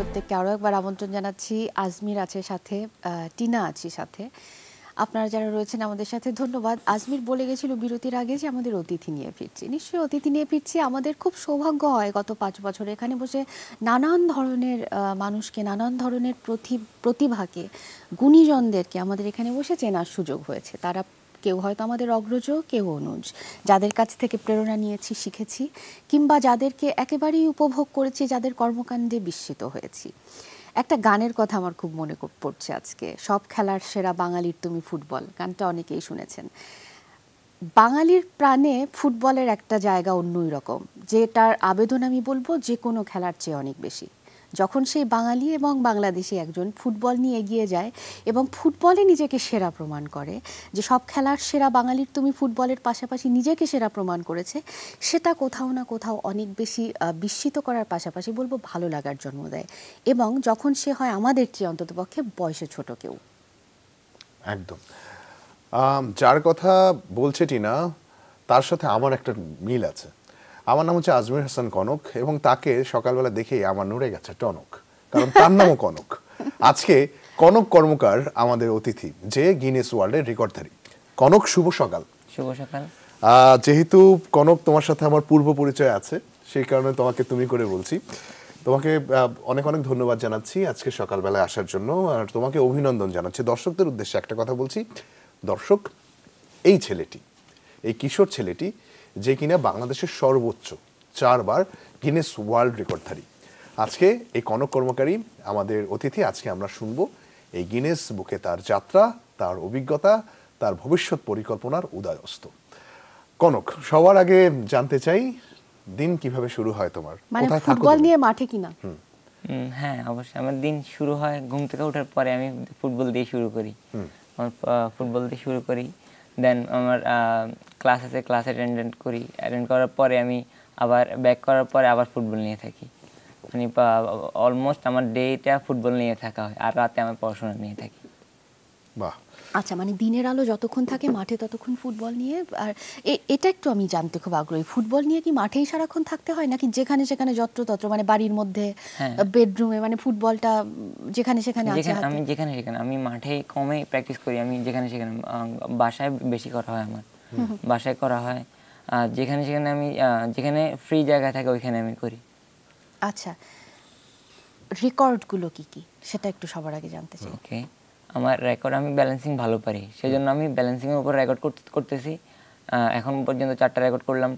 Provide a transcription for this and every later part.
প্রত্যেককে আরও একবার আমন্ত্রণ জানাচ্ছি আজমির আছে সাথে টিনা আছি সাথে আপনারা যারা রয়েছেন আমাদের সাথে ধন্যবাদ আজমির বলে গেছিল বিরতির আগে যে আমাদের অতিথি নিয়ে ফিরছি নিশ্চয়ই অতিথি নিয়ে ফিরছি আমাদের খুব সৌভাগ্য হয় গত পাঁচ বছর এখানে বসে নানান ধরনের মানুষকে নানান ধরনের প্রতিভাকে গুণীজনদেরকে আমাদের এখানে বসে চেনার সুযোগ হয়েছে তারা কেউ হয়তো আমাদের অগ্রজ কেউ অনুজ যাদের কাছ থেকে প্রেরণা নিয়েছি শিখেছি কিংবা যাদেরকে একেবারেই উপভোগ করেছি যাদের কর্মকাণ্ডে বিস্মিত হয়েছি একটা গানের কথা আমার খুব মনে পড়ছে আজকে সব খেলার সেরা বাঙালির তুমি ফুটবল গানটা অনেকেই শুনেছেন বাঙালির প্রাণে ফুটবলের একটা জায়গা অন্যই রকম যেটার আবেদন আমি বলবো যে কোনো খেলার চেয়ে অনেক বেশি যখন সেই বাঙালি এবং বাংলাদেশি একজন ফুটবল নিয়ে এগিয়ে যায় এবং ফুটবলে নিজেকে সেরা প্রমাণ করে যে সব খেলার সেরা বাঙালির তুমি ফুটবলের পাশাপাশি নিজেকে সেরা প্রমাণ করেছে সেটা কোথাও না কোথাও অনেক বেশি বিস্মিত করার পাশাপাশি বলবো ভালো লাগার জন্ম দেয় এবং যখন সে হয় আমাদের চেয়ে অন্ততপক্ষে বয়সে ছোট কেউ একদম যার কথা বলছে টিনা তার সাথে আমার একটা মিল আছে আমার নাম হচ্ছে আজমির হাসান কনক এবং তাকে সকালবেলা দেখেই আমার নড়ে গেছে টনক কারণ তার নামও কনক আজকে কনক কর্মকার আমাদের অতিথি যে গিনেস ওয়ার্ল্ডের রেকর্ডধারী কনক শুভ সকাল শুভ সকাল যেহেতু কনক তোমার সাথে আমার পূর্ব পরিচয় আছে সেই কারণে তোমাকে তুমি করে বলছি তোমাকে অনেক অনেক ধন্যবাদ জানাচ্ছি আজকে সকালবেলায় আসার জন্য আর তোমাকে অভিনন্দন জানাচ্ছি দর্শকদের উদ্দেশ্যে একটা কথা বলছি দর্শক এই ছেলেটি এই কিশোর ছেলেটি যে কিনা বাংলাদেশের সর্বোচ্চ চারবার গিনেস ওয়ার্ল্ড রেকর্ডধারী আজকে এই কনক কর্মকারী আমাদের অতিথি আজকে আমরা শুনব এই গিনেস বুকে তার যাত্রা তার অভিজ্ঞতা তার ভবিষ্যৎ পরিকল্পনার উদয়স্ত কনক সবার আগে জানতে চাই দিন কিভাবে শুরু হয় তোমার মানে ফুটবল নিয়ে মাঠে কিনা হ্যাঁ অবশ্যই আমার দিন শুরু হয় ঘুম থেকে ওঠার পরে আমি ফুটবল দিয়ে শুরু করি আমার ফুটবল দিয়ে শুরু করি দেন আমার ক্লাস আছে ক্লাস অ্যাটেন্ডেন্ট করি অ্যাটেন্ড করার পরে আমি আবার ব্যাক করার পরে আবার ফুটবল নিয়ে থাকি মানে অলমোস্ট আমার ডেটা ফুটবল নিয়ে থাকা হয় আর রাতে আমার পড়াশোনা নিয়ে থাকি বাহ আচ্ছা মানে দিনের আলো যতক্ষণ থাকে মাঠে ততক্ষণ ফুটবল নিয়ে আর এটা একটু আমি জানতে খুব আগ্রহী ফুটবল নিয়ে কি মাঠেই সারাক্ষণ থাকতে হয় নাকি যেখানে সেখানে যত্রতত্র মানে বাড়ির মধ্যে বেডরুমে হ্যাঁ। মানে ফুটবলটা যেখানে সেখানে আমি যেখানে সেখানে আমি মাঠে কমে প্র্যাকটিস করি আমি যেখানে সেখানে বাসায় বেশি করা হয় আমার বাসায় করা হয় আর যেখানে সেখানে আমি যেখানে ফ্রি জায়গা থাকে ওইখানে আমি করি আচ্ছা রেকর্ডগুলো কি কি সেটা একটু সবার আগে জানতে চাই ওকে আমার রেকর্ড আমি ব্যালেন্সিং ভালো পারি সেই জন্য আমি ব্যালেন্সিংয়ের উপর রেকর্ড করতেছি এখন পর্যন্ত চারটা রেকর্ড করলাম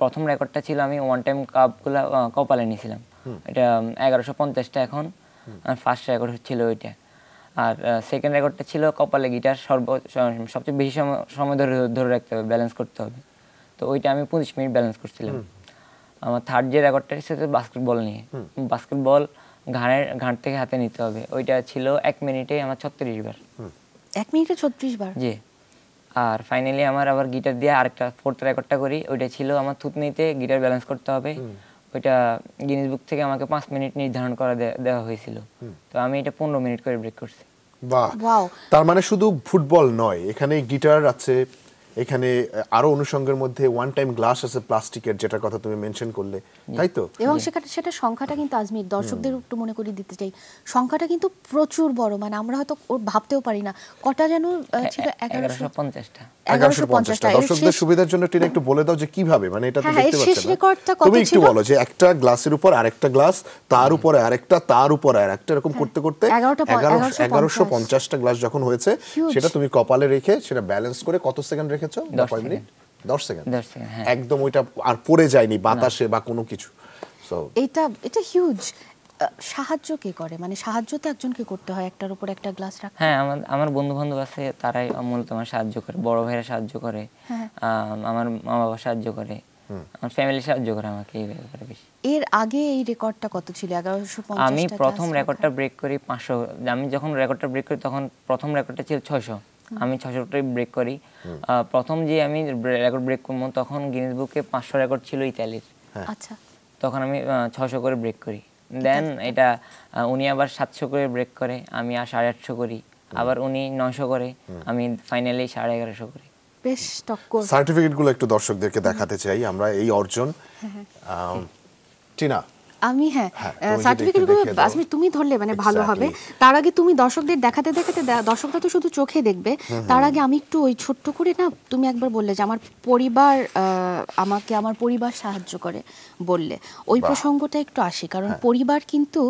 প্রথম রেকর্ডটা ছিল আমি ওয়ান টাইম কাপগুলো কপালে নিয়েছিলাম এটা এগারোশো পঞ্চাশটা এখন ফার্স্ট রেকর্ড ছিল ওইটা আর সেকেন্ড রেকর্ডটা ছিল কপালে গিটার সর্ব সবচেয়ে বেশি সময় ধরে ধরে রাখতে হবে ব্যালেন্স করতে হবে তো ওইটা আমি পঁচিশ মিনিট ব্যালেন্স করছিলাম আমার থার্ড যে রেকর্ডটা সেটা বাস্কেটবল নিয়ে বাস্কেটবল ঘাড়ের ঘাট থেকে হাতে নিতে হবে ওইটা ছিল এক মিনিটে আমার ছত্রিশ বার এক মিনিটে ছত্রিশ বার জি আর ফাইনালি আমার আবার গিটার দিয়ে আরেকটা ফোর্থ রেকর্ডটা করি ওইটা ছিল আমার থুতনিতে গিটার ব্যালেন্স করতে হবে ওইটা গিনিস বুক থেকে আমাকে পাঁচ মিনিট নির্ধারণ করা দেওয়া হয়েছিল তো আমি এটা পনেরো মিনিট করে ব্রেক করছি বাহ তার মানে শুধু ফুটবল নয় এখানে গিটার আছে এখানে আরো অনুষঙ্গের মধ্যে ওয়ান টাইম গ্লাস আছে প্লাস্টিকের যেটা কথা তুমি মেনশন করলে তাই তো এবং সেখানে সেটা সংখ্যাটা কিন্তু আজমির দর্শকদের একটু মনে করিয়ে দিতে চাই সংখ্যাটা কিন্তু প্রচুর বড় মানে আমরা হয়তো ওর ভাবতেও পারি না কটা যেন ছিল এগারোশো পঞ্চাশটা এগারোশো পঞ্চাশটা দর্শকদের সুবিধার জন্য একটু বলে দাও যে কিভাবে মানে এটা তো হ্যাঁ, দেখতে তুমি একটু বলো যে একটা গ্লাসের উপর আরেকটা গ্লাস তার উপরে আরেকটা তার উপরে আরেকটা এরকম হ্যাঁ। করতে করতে এগারোশো পঞ্চাশটা গ্লাস যখন হয়েছে সেটা তুমি কপালে রেখে সেটা ব্যালেন্স করে কত সেকেন্ড রেখে রেখেছো কয় মিনিট সেকেন্ড হ্যাঁ। একদম ওইটা আর পড়ে যায়নি বাতাসে বা কোনো কিছু এটা এটা হিউজ সাহায্য কে করে মানে সাহায্য তো একজনকে করতে হয় একটার উপর একটা গ্লাস রাখা হ্যাঁ আমার আমার বন্ধু বান্ধব আছে তারাই মূলত আমার সাহায্য করে বড় ভাইরা সাহায্য করে হ্যাঁ। আমার মা বাবা সাহায্য করে আমার ফ্যামিলি সাহায্য করে আমাকে এই ব্যাপারে বেশি এর আগে এই রেকর্ডটা কত ছিল এগারোশো আমি প্রথম রেকর্ডটা ব্রেক করি পাঁচশো আমি যখন রেকর্ডটা ব্রেক করি তখন প্রথম রেকর্ডটা ছিল ছয়শো আমি ছশোটাই ব্রেক করি প্রথম যে আমি রেকর্ড ব্রেক করবো তখন গিনেস বুকে পাঁচশো রেকর্ড ছিল ইতালির হ্যাঁ। আচ্ছা তখন আমি ছশো করে ব্রেক করি দেন আচ্ছা। এটা উনি আবার সাতশো করে ব্রেক করে আমি আর সাড়ে আটশো করি আবার উনি নয়শো করে আমি ফাইনালি সাড়ে এগারোশো করি বেশ টক্কর সার্টিফিকেটগুলো একটু দর্শকদেরকে দেখাতে চাই আমরা এই অর্জন হ্যাঁ, হ্যাঁ। টিনা আমি হ্যাঁ সার্টিফিকেট হ্যাঁ, আসলে তুমি ধরলে মানে ভালো হবে তার আগে তুমি দর্শকদের দেখাতে দেখাতে দর্শকরা তো শুধু চোখে দেখবে তার আগে আমি একটু ওই ছোট্ট করে না তুমি একবার বললে যে আমার পরিবার আমাকে আমার পরিবার সাহায্য করে বললে ওই প্রসঙ্গটা একটু আসি কারণ হ্যাঁ। পরিবার কিন্তু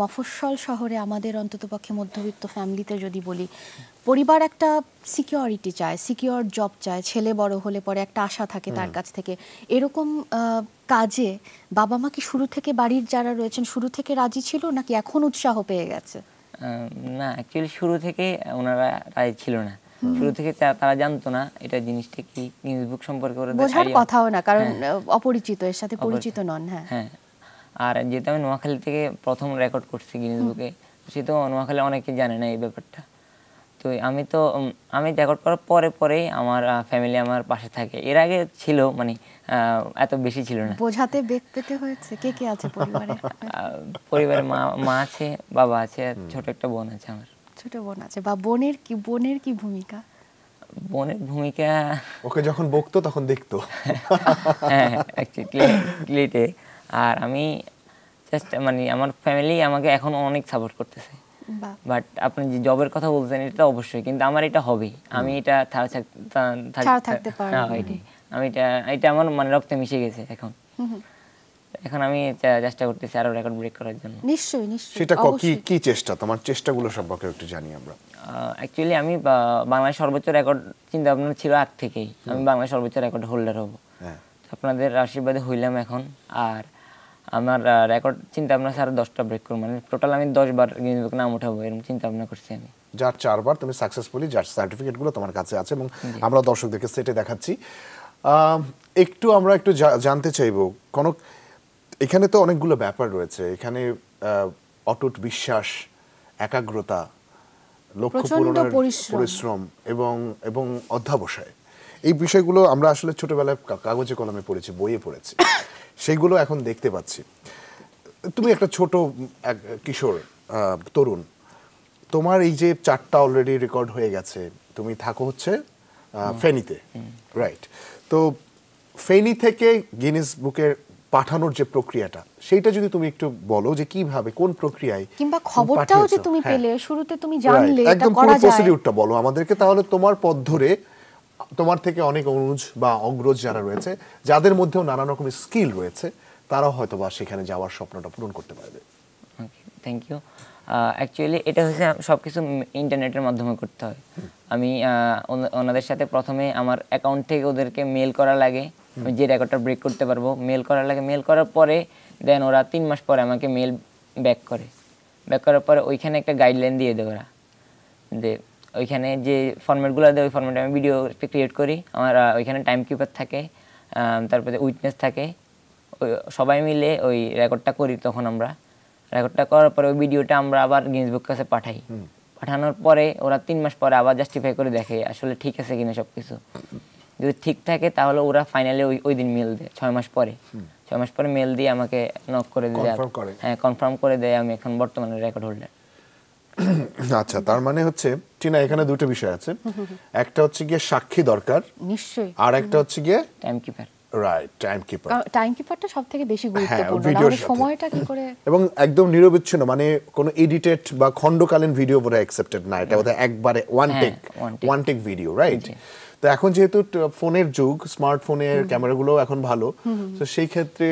মফস্বল শহরে আমাদের অন্ততপক্ষে মধ্যবিত্ত ফ্যামিলিতে যদি বলি পরিবার একটা সিকিউরিটি চায় সিকিউর জব চায় ছেলে বড় হলে পরে একটা আশা থাকে তার কাছ থেকে এরকম কাজে বাবা মা কি শুরু থেকে বাড়ির যারা রয়েছেন শুরু থেকে রাজি ছিল নাকি এখন উৎসাহ পেয়ে গেছে না অ্যাকচুয়ালি শুরু থেকে ওনারা রাজি ছিল না শুরু থেকে তারা জানতো না এটা জিনিসটা কি নিউজ বুক সম্পর্কে ওরা বোঝার কথাও না কারণ হ্যাঁ। অপরিচিত এর সাথে পরিচিত নন হ্যাঁ হ্যাঁ আর যেহেতু আমি নোয়াখালী থেকে প্রথম রেকর্ড করছি গিনিস বুকে সে তো নোয়াখালী অনেকে জানে না এই ব্যাপারটা তো আমি তো আমি রেকর্ড করার পরে পরেই আমার ফ্যামিলি আমার পাশে থাকে এর আগে ছিল মানে এত বেশি ছিল না বোঝাতে বেগ পেতে হয়েছে কে কে আছে পরিবারে পরিবারে মা মা আছে বাবা আছে আর ছোট একটা বোন আছে আমার ছোট বোন আছে বা বোনের কি বোনের কি ভূমিকা বোনের ভূমিকা ওকে যখন বকতো তখন দেখতো হ্যাঁ, হ্যাঁ আর আমি জাস্ট মানে আমার ফ্যামিলি আমাকে এখন অনেক সাপোর্ট করতেছে বাট আপনি যে জবের কথা বলছেন এটা অবশ্যই কিন্তু আমার এটা হবে আমি এটা থাকতে পারি আমি এটা এটা আমার মানে রক্তে মিশে গেছে এখন এখন আমি চেষ্টা করতেছি আরো রেকর্ড ব্রেক করার জন্য নিশ্চয়ই নিশ্চয়ই সেটা কি কি চেষ্টা তোমার চেষ্টাগুলো সম্পর্কে একটু জানি আমরা অ্যাকচুয়ালি আমি বাংলায় সর্বোচ্চ রেকর্ড চিন্তা ভাবনা ছিল আগ থেকেই আমি বাংলায় সর্বোচ্চ রেকর্ড হোল্ডার হব হ্যাঁ। আপনাদের আশীর্বাদে হইলাম এখন আর আমার রেকর্ড চিন্তা ভাবনা স্যার দশটা ব্রেক করবো মানে টোটাল আমি দশবার গিনিজ বুক নাম উঠাবো এরকম চিন্তা ভাবনা করছি আমি যার চারবার তুমি সাকসেসফুলি যার সার্টিফিকেটগুলো তোমার কাছে আছে এবং আমরা দর্শকদেরকে সেটে দেখাচ্ছি একটু আমরা একটু জানতে চাইব কনক এখানে তো অনেকগুলো ব্যাপার রয়েছে এখানে অটুট বিশ্বাস একাগ্রতা লক্ষ্য পূরণের পরিশ্রম এবং এবং অধ্যাবসায় এই বিষয়গুলো আমরা আসলে ছোটবেলায় কাগজে কলমে পড়েছি বইয়ে পড়েছি সেইগুলো এখন দেখতে পাচ্ছি তুমি একটা ছোট এক কিশোর তরুণ তোমার এই যে চারটা অলরেডি রেকর্ড হয়ে গেছে তুমি থাকো হচ্ছে ফেনিতে রাইট তো ফেনি থেকে গিনিস বুকের পাঠানোর যে প্রক্রিয়াটা সেইটা যদি তুমি একটু বলো যে কিভাবে কোন প্রক্রিয়ায় কিংবা খবরটাও যে তুমি পেলে হ্যাঁ। শুরুতে তুমি জানলে এটা করা যায় একদম পুরো প্রসিডিউরটা বলো আমাদেরকে তাহলে তোমার পথ ধরে তোমার থেকে অনেক অনুজ বা অগ্রজ যারা রয়েছে যাদের মধ্যেও নানান রকমের স্কিল রয়েছে তারাও হয়তো বা সেখানে যাওয়ার স্বপ্নটা পূরণ করতে পারবে থ্যাংক ইউ অ্যাকচুয়ালি এটা হচ্ছে সব কিছু ইন্টারনেটের মাধ্যমে করতে হয় আমি uh, ওনাদের সাথে প্রথমে আমার অ্যাকাউন্ট থেকে ওদেরকে মেল করা লাগে যে রেকর্ডটা ব্রেক করতে পারবো মেল করা লাগে মেল করার পরে দেন ওরা তিন মাস পরে আমাকে মেল ব্যাক করে ব্যাক করার পরে ওইখানে একটা গাইডলাইন দিয়ে দেয় ওরা যে ওইখানে যে ফর্ম্যাটগুলো দেয় ওই ফর্ম্যাটে আমি ভিডিও ক্রিয়েট করি আমার ওইখানে টাইম কিপার থাকে তারপরে উইটনেস থাকে ওই সবাই মিলে ওই রেকর্ডটা করি তখন আমরা রেকর্ডটা করার পরে ওই ভিডিওটা আমরা আবার বুক কাছে পাঠাই পাঠানোর পরে ওরা তিন মাস পরে আবার জাস্টিফাই করে দেখে আসলে ঠিক আছে কিনা সব কিছু যদি ঠিক থাকে তাহলে ওরা ফাইনালি ওই ওই দিন মেল দেয় ছয় মাস পরে ছয় মাস পরে মেল দিয়ে আমাকে নক করে দেয় হ্যাঁ কনফার্ম করে দেয় আমি এখন বর্তমানে রেকর্ড হোল্ডার আচ্ছা তার মানে হচ্ছে টিনা এখানে দুটো বিষয় আছে একটা হচ্ছে গিয়ে সাক্ষী দরকার নিশ্চয়ই আর একটা হচ্ছে গিয়ে time keeper right time keeper time কিপারটা সবথেকে বেশি হ্যাঁ, গুরুত্বপূর্ণ সময়টা কি করে এবং একদম মানে কোনো এডিটেড বা খণ্ডকালীন ভিডিও বলে অ্যাকসেপ্টেড না এটা বোধহয় একবারে one take one take video right তো এখন যেহেতু ফোনের যুগ স্মার্টফোনের ক্যামেরাগুলো এখন ভালো তো সেই ক্ষেত্রে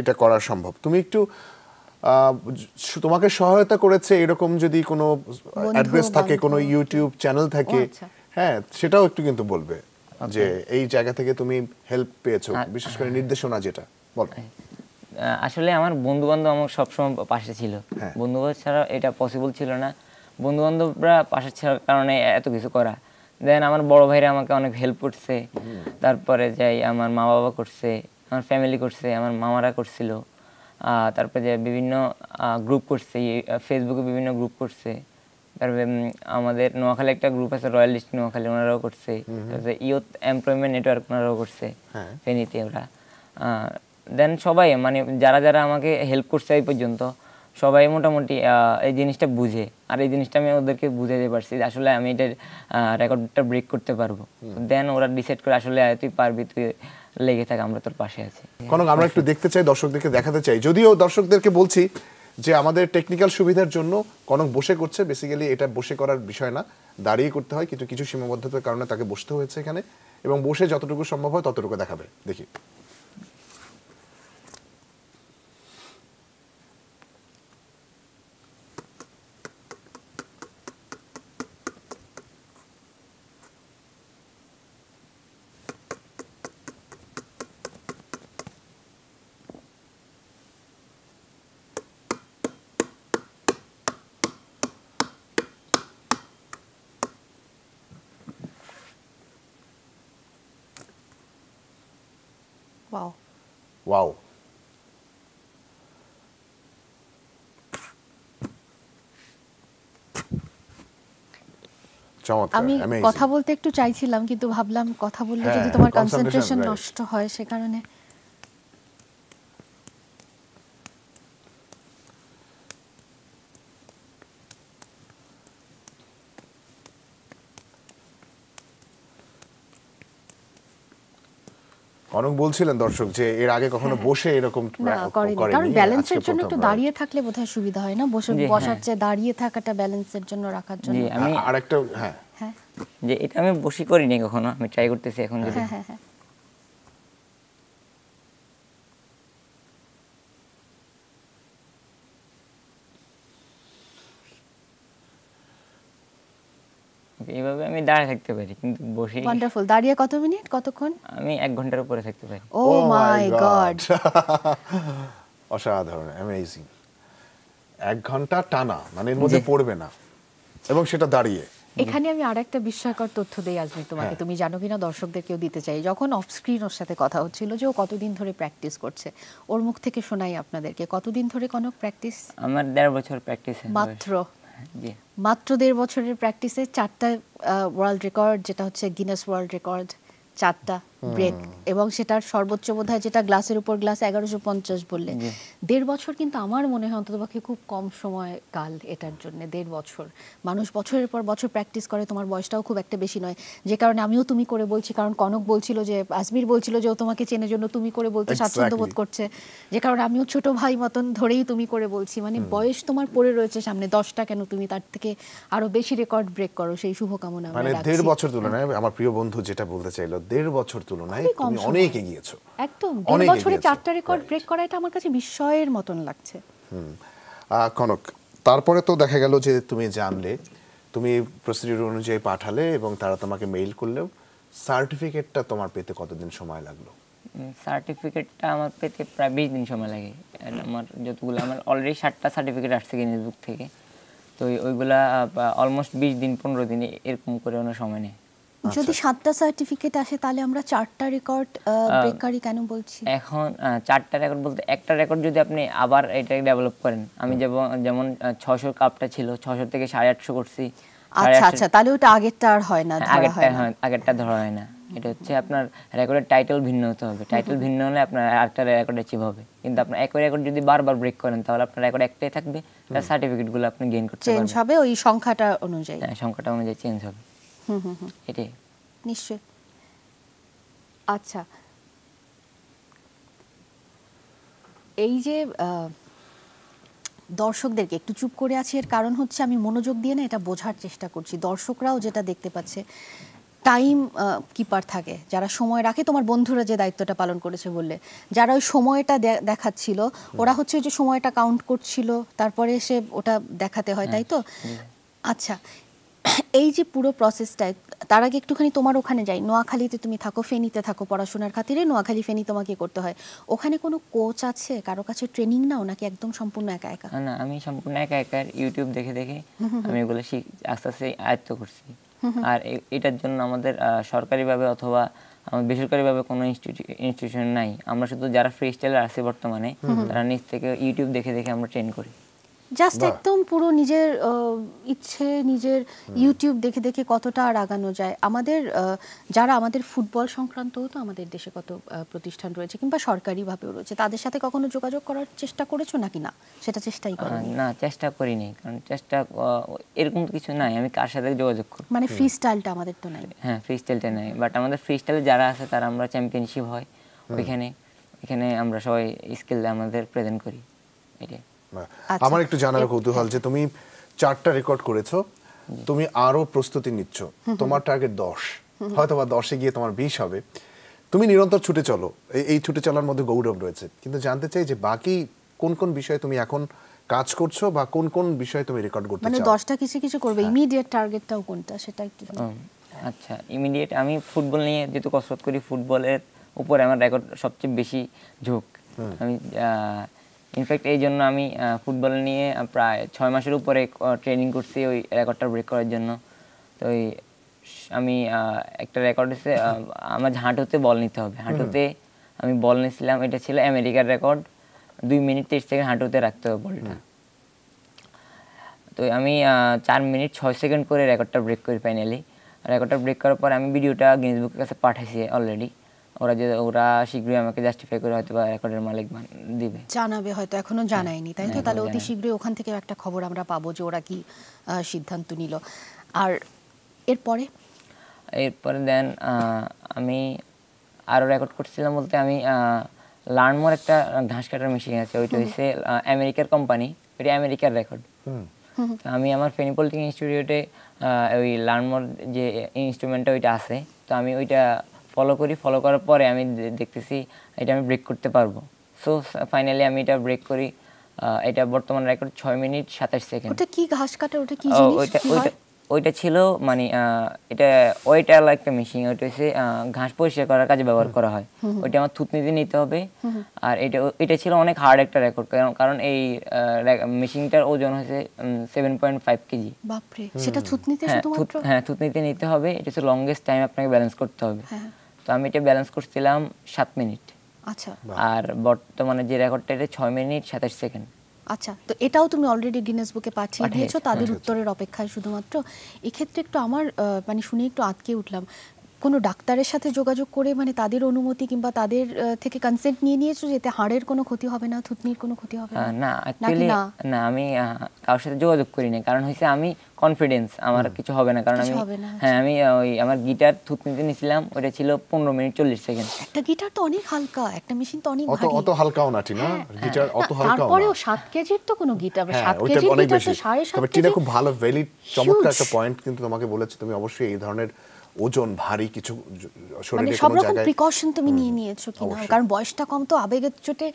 এটা করা সম্ভব তুমি একটু তোমাকে সহায়তা করেছে এরকম যদি কোনো অ্যাড্রেস থাকে কোনো ইউটিউব চ্যানেল থাকে আচ্ছা। হ্যাঁ সেটাও একটু কিন্তু বলবে আচ্ছা। যে এই জায়গা থেকে তুমি হেল্প পেয়েছো বিশেষ করে নির্দেশনা যেটা বলো আসলে আমার বন্ধু বান্ধব আমার সবসময় পাশে ছিল হ্যাঁ। বন্ধু বান্ধব ছাড়া এটা পসিবল ছিল না বন্ধু বান্ধবরা পাশে ছাড়ার কারণে এত কিছু করা দেন আমার বড় ভাইরা আমাকে অনেক হেল্প করছে তারপরে যাই আমার মা বাবা করছে আমার ফ্যামিলি করছে আমার মামারা করছিল তারপরে যে বিভিন্ন গ্রুপ করছে ফেসবুকে বিভিন্ন গ্রুপ করছে তারপরে আমাদের নোয়াখালী একটা গ্রুপ আছে রয়্যালিস্ট নোয়াখালী ওনারাও করছে তারপরে ইয়ুথ এমপ্লয়মেন্ট নেটওয়ার্ক ওনারাও করছে হ্যাঁ। ফেনীতে ওরা দেন সবাই মানে যারা যারা আমাকে হেল্প করছে এই পর্যন্ত সবাই মোটামুটি এই জিনিসটা বুঝে আর এই জিনিসটা আমি ওদেরকে বুঝাতে পারছি আসলে আমি এটার রেকর্ডটা ব্রেক করতে পারবো দেন ওরা ডিসাইড করে আসলে তুই পারবি তুই লেগে থাক আমরা তোর পাশে আছি কনক আমরা একটু দেখতে চাই দর্শকদেরকে দেখাতে চাই যদিও দর্শকদেরকে বলছি যে আমাদের টেকনিক্যাল সুবিধার জন্য কনক বসে করছে বেসিক্যালি এটা বসে করার বিষয় না দাঁড়িয়ে করতে হয় কিন্তু কিছু সীমাবদ্ধতার কারণে তাকে বসতে হয়েছে এখানে এবং বসে যতটুকু সম্ভব হয় ততটুকু দেখাবে দেখি Wow. Wow. আমি কথা বলতে একটু চাইছিলাম কিন্তু ভাবলাম কথা বললে হ্যাঁ, যদি তোমার কনসেন্ট্রেশন নষ্ট হয় সে কারণে অনক বলছিলেন দর্শক যে এর আগে কখনো হ্যাঁ। বসে এরকম কারণ ব্যালেন্সের জন্য একটু দাঁড়িয়ে থাকলে বোধহয় সুবিধা হয় না বসে বসার হ্যাঁ। চেয়ে দাঁড়িয়ে থাকাটা ব্যালেন্সের জন্য রাখার জন্য আমি আরেকটা হ্যাঁ।, হ্যাঁ যে এটা আমি বসি করিনি কখনো আমি ট্রাই করতেছি এখন যদি হ্যাঁ হ্যাঁ দাঁড়িয়ে থাকতে পারি কিন্তু বসে ওয়ান্ডারফুল দাঁড়িয়ে কত মিনিট কতক্ষণ আমি এক ঘন্টার উপরে থাকতে পারি ও মাই গড অসাধারণ অ্যামেজিং এক ঘন্টা টানা মানে এর মধ্যে পড়বে না এবং সেটা দাঁড়িয়ে এখানে আমি আর একটা বিস্ময়কর তথ্য দেই আজমি তোমাকে হ্যাঁ। তুমি জানো কিনা কেউ দিতে চাই যখন অফ স্ক্রিন ওর সাথে কথা হচ্ছিল যে ও কতদিন ধরে প্র্যাকটিস করছে ওর মুখ থেকে শোনাই আপনাদেরকে কতদিন ধরে কনক প্র্যাকটিস আমার দেড় বছর প্র্যাকটিস মাত্র মাত্র দেড় বছরের প্র্যাকটিসে চারটা ওয়ার্ল্ড রেকর্ড যেটা হচ্ছে গিনেস ওয়ার্ল্ড রেকর্ড চারটা ব্রেক এবং সেটার সর্বোচ্চ বোধ হয় যেটা গ্লাসের উপর গ্লাস এগারোশো পঞ্চাশ বললে দেড় বছর কিন্তু আমার মনে হয় অন্তত পক্ষে খুব কম সময় কাল এটার জন্য দেড় বছর মানুষ বছরের পর বছর প্র্যাকটিস করে তোমার বয়সটাও খুব একটা বেশি নয় যে কারণে আমিও তুমি করে বলছি কারণ কনক বলছিল যে আসমির বলছিল যে ও তোমাকে চেনে জন্য তুমি করে বলতে স্বাচ্ছন্দ্য বোধ করছে যে কারণে আমিও ছোট ভাই মতন ধরেই তুমি করে বলছি মানে বয়স তোমার পড়ে রয়েছে সামনে দশটা কেন তুমি তার থেকে আরো বেশি রেকর্ড ব্রেক করো সেই শুভকামনা মানে দেড় বছর তুলনায় আমার প্রিয় বন্ধু যেটা বলতে চাইলো দেড় বছর তুলনায় তুমি অনেক একদম বছরে চারটা রেকর্ড ব্রেক করা এটা আমার কাছে বিস্ময়ের মতন লাগছে কনক তারপরে তো দেখা গেল যে তুমি জানলে তুমি প্রসিডিউর অনুযায়ী পাঠালে এবং তারা তোমাকে মেইল করলেও সার্টিফিকেটটা তোমার পেতে কতদিন সময় লাগলো সার্টিফিকেটটা আমার পেতে প্রায় বিশ দিন সময় লাগে আমার যতগুলো আমার অলরেডি ষাটটা সার্টিফিকেট আসছে গিনিস বুক থেকে তো ওইগুলা অলমোস্ট বিশ দিন পনেরো দিন এরকম করে ওনার সময় নেয় আচ্ছা। যদি সাতটা সার্টিফিকেট আসে তাহলে আমরা চারটা রেকর্ড বেকারি কেন বলছি এখন চারটা রেকর্ড বলতে একটা রেকর্ড যদি আপনি আবার এটা ডেভেলপ করেন আমি যেমন যেমন ছশোর কাপটা ছিল ছশো থেকে সাড়ে আটশো করছি আচ্ছা আচ্ছা তাহলে ওটা আগেরটা আর হয় না হ্যাঁ, আগেরটা ধরা হয় না এটা হচ্ছে আপনার রেকর্ডের টাইটেল ভিন্ন হতে হবে টাইটেল ভিন্ন হলে আপনার রেকর্ড অ্যাচিভ হবে কিন্তু আপনার একই রেকর্ড যদি বারবার ব্রেক করেন তাহলে আপনার রেকর্ড একটাই থাকবে তার সার্টিফিকেটগুলো আপনি গেইন করতে পারবেন চেঞ্জ হবে ওই সংখ্যাটা অনুযায়ী হ্যাঁ সংখ্যাটা অনুযায়ী চেঞ্জ হবে এটাই নিশ্চয় আচ্ছা এই যে দর্শকদেরকে একটু চুপ করে আছে এর কারণ হচ্ছে আমি মনোযোগ দিয়ে না এটা বোঝার চেষ্টা করছি দর্শকরাও যেটা দেখতে পাচ্ছে টাইম কিপার থাকে যারা সময় রাখে তোমার বন্ধুরা যে দায়িত্বটা পালন করেছে বললে যারা ওই সময়টা দেখাচ্ছিল ওরা হচ্ছে যে সময়টা কাউন্ট করছিল তারপরে এসে ওটা দেখাতে হয় হ্যাঁ। তাই তো আচ্ছা এই যে পুরো প্রসেসটা তার আগে একটুখানি তোমার ওখানে যাই নোয়াখালীতে তুমি থাকো ফেনীতে থাকো পড়াশোনার খাতিরে নোয়াখালী ফেনী তোমাকে করতে হয় ওখানে কোনো কোচ আছে কারো কাছে ট্রেনিং নাও নাকি একদম সম্পূর্ণ একা একা না আমি সম্পূর্ণ একা একা ইউটিউব দেখে দেখে আমি এগুলো আস্তে আস্তে আয়ত্ত করছি আর এটার জন্য আমাদের সরকারিভাবে অথবা আমাদের বেসরকারিভাবে কোনো ইনস্টিটিউশন নাই আমরা শুধু যারা ফ্রি স্টাইলার আছে বর্তমানে তারা নিজ থেকে ইউটিউব দেখে দেখে আমরা ট্রেন করি জাস্ট একদম পুরো নিজের ইচ্ছে নিজের ইউটিউব দেখে দেখে কতটা আর আগানো যায় আমাদের যারা আমাদের ফুটবল সংক্রান্ত তো আমাদের দেশে কত প্রতিষ্ঠান রয়েছে কিংবা সরকারিভাবেও রয়েছে তাদের সাথে কখনো যোগাযোগ করার চেষ্টা করেছো নাকি না সেটা চেষ্টাই করো না চেষ্টা করিনি কারণ চেষ্টা এরকম তো কিছু নাই আমি কার সাথে যোগাযোগ করি মানে ফ্রি স্টাইলটা আমাদের তো নাই হ্যাঁ ফ্রি স্টাইলটা নাই বাট আমাদের ফ্রি স্টাইলে যারা আছে তারা আমরা চ্যাম্পিয়নশিপ হয় ওইখানে এখানে আমরা সবাই স্কিল আমাদের প্রেজেন্ট করি এটাই আচ্ছা। আমার একটু জানার কৌতূহল যে তুমি চারটা রেকর্ড করেছো তুমি আরো প্রস্তুতি নিচ্ছ তোমার টার্গেট দশ হয়তো বা দশে গিয়ে তোমার বিশ হবে তুমি নিরন্তর ছুটে চলো এই ছুটে চলার মধ্যে গৌরব রয়েছে কিন্তু জানতে চাই যে বাকি কোন কোন বিষয়ে তুমি এখন কাজ করছো বা কোন কোন বিষয়ে তুমি রেকর্ড করতে মানে চাও মানে 10টা কিছু কিছু করবে ইমিডিয়েট হ্যাঁ। টার্গেটটাও কোনটা সেটা একটু আচ্ছা ইমিডিয়েট আমি ফুটবল নিয়ে যেহেতু কসরত করি ফুটবলের উপরে আমার রেকর্ড সবচেয়ে বেশি ঝোঁক আমি ইনফ্যাক্ট এই জন্য আমি ফুটবল নিয়ে প্রায় ছয় মাসের উপরে ট্রেনিং করছি ওই রেকর্ডটা ব্রেক করার জন্য তো ওই আমি একটা রেকর্ড হচ্ছে আমার হাঁটুতে বল নিতে হবে হাঁটুতে আমি বল নিয়েছিলাম এটা ছিল আমেরিকার রেকর্ড দুই মিনিট তেইশ সেকেন্ড হাঁটুতে রাখতে হবে বলটা তো আমি চার মিনিট ছয় সেকেন্ড করে রেকর্ডটা ব্রেক করি ফাইনালি রেকর্ডটা ব্রেক করার পর আমি ভিডিওটা গিনেস বুকের কাছে পাঠাইছি অলরেডি ওরা যে ওরা শীঘ্রই আমাকে জাস্টিফাই করে হয়তো রেকর্ডের মালিক দিবে জানাবে হয়তো এখনো জানায়নি তাই তো হ্যাঁ, তাহলে অতি শীঘ্রই ওখান থেকে একটা খবর আমরা পাবো যে ওরা কি সিদ্ধান্ত নিল আর এরপরে এরপরে দেন আমি আরও রেকর্ড করছিলাম বলতে আমি লার্নমোর একটা ঘাস কাটার মেশিন আছে ওইটা হচ্ছে আমেরিকার কোম্পানি ওইটা আমেরিকার রেকর্ড আমি আমার ফেনি পলিটিক ইনস্টিটিউটে ওই লার্নমোর যে ইনস্ট্রুমেন্টটা ওইটা আছে তো আমি ওইটা ফলো করি ফলো করার পরে আমি দেখতেছি এটা আমি ব্রেক করতে পারবো সো ফাইনালি আমি এটা ব্রেক করি এটা বর্তমান রেকর্ড ছয় মিনিট সাতাশ সেকেন্ড ওটা কি ঘাস কাটা ওটা কি ওইটা ওইটা ওইটা ছিল মানে এটা ওইটা একটা মেশিন ওইটা হচ্ছে ঘাস পরিষ্কার করার কাজে ব্যবহার করা হয় ওইটা আমার থুতনিতে নিতে হবে আর এটা এটা ছিল অনেক হার্ড একটা রেকর্ড কারণ এই মেশিনটার ওজন হয়েছে সেভেন পয়েন্ট ফাইভ কেজি বাপরে সেটা থুতনিতে হ্যাঁ, হ্যাঁ থুতনিতে নিতে হবে এটা হচ্ছে লংগেস্ট টাইম আপনাকে ব্যালেন্স করতে হবে হ্যাঁ, হ্যাঁ। তো আমি এটা ব্যালেন্স করছিলাম সাত মিনিট আচ্ছা আর বর্তমানে যে রেকর্ডটা এটা ছয় মিনিট সাতাশ সেকেন্ড আচ্ছা তো এটাও তুমি অলরেডি গিনেস বুকে পাঠিয়ে দিয়েছো তাদের উত্তরের অপেক্ষায় শুধুমাত্র এক্ষেত্রে একটু আমার মানে শুনে একটু আটকে উঠলাম কোনো ডাক্তারের সাথে যোগাযোগ করে মানে তাদের অনুমতি কিংবা তাদের থেকে কনসেন্ট নিয়ে নিয়েছো যেতে হাড়ের কোনো ক্ষতি হবে না থুতনির কোনো ক্ষতি হবে না অ্যাকচুয়ালি না আমি কারোর সাথে যোগাযোগ করি না কারণ হচ্ছে আমি কনফিডেন্স আমার কিছু হবে না কারণ আমি হ্যাঁ আচ্ছা। আমি ওই আমার গিটার থুতনিতে নিছিলাম ওটা ছিল পনেরো মিনিট চল্লিশ সেকেন্ড একটা গিটার তো অনেক হালকা একটা মেশিন তো অনেক অত অত হালকাও না ঠিক না হ্যাঁ, হ্যাঁ। গিটার অত হালকাও না তারপরেও 7 কেজির তো কোনো গিটার 7 হ্যাঁ, কেজির গিটার তো 7.5 কেজি তবে টিনা খুব ভালো ভ্যালিড চমৎকার একটা পয়েন্ট কিন্তু তোমাকে বলেছে তুমি অবশ্যই এই ধরনের ওজন ভারী কিছু শরীরে মানে কোনো জায়গায় প্রিকশন তুমি নিয়ে নিয়েছো কিনা কারণ বয়সটা কম তো আবেগের চোটে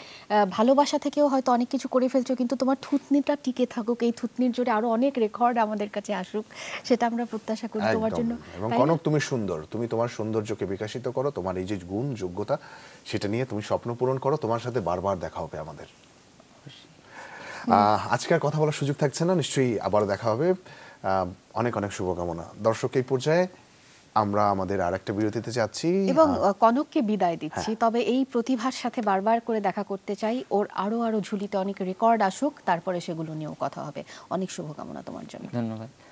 ভালোবাসা থেকেও হয়তো অনেক কিছু করে ফেলছো কিন্তু তোমার থুতনিটা টিকে থাকুক এই থুতনির জোরে আরো অনেক রেকর্ড আমাদের কাছে আসুক সেটা আমরা প্রত্যাশা করি তোমার জন্য এবং কনক তুমি সুন্দর তুমি তোমার সৌন্দর্যকে বিকাশিত করো তোমার এই যে গুণ যোগ্যতা সেটা নিয়ে তুমি স্বপ্ন পূরণ করো তোমার সাথে বারবার দেখা হবে আমাদের আজকের কথা বলার সুযোগ থাকছে না নিশ্চয়ই আবার দেখা হবে অনেক অনেক শুভকামনা দর্শক এই পর্যায়ে আমরা আমাদের আর একটা বিরতিতে যাচ্ছি এবং কনককে বিদায় দিচ্ছি হ্যাঁ। তবে এই প্রতিভার সাথে বারবার করে দেখা করতে চাই ওর আরো আরো ঝুলিতে অনেক রেকর্ড আসুক তারপরে সেগুলো নিয়েও কথা হবে অনেক শুভকামনা তোমার জন্য ধন্যবাদ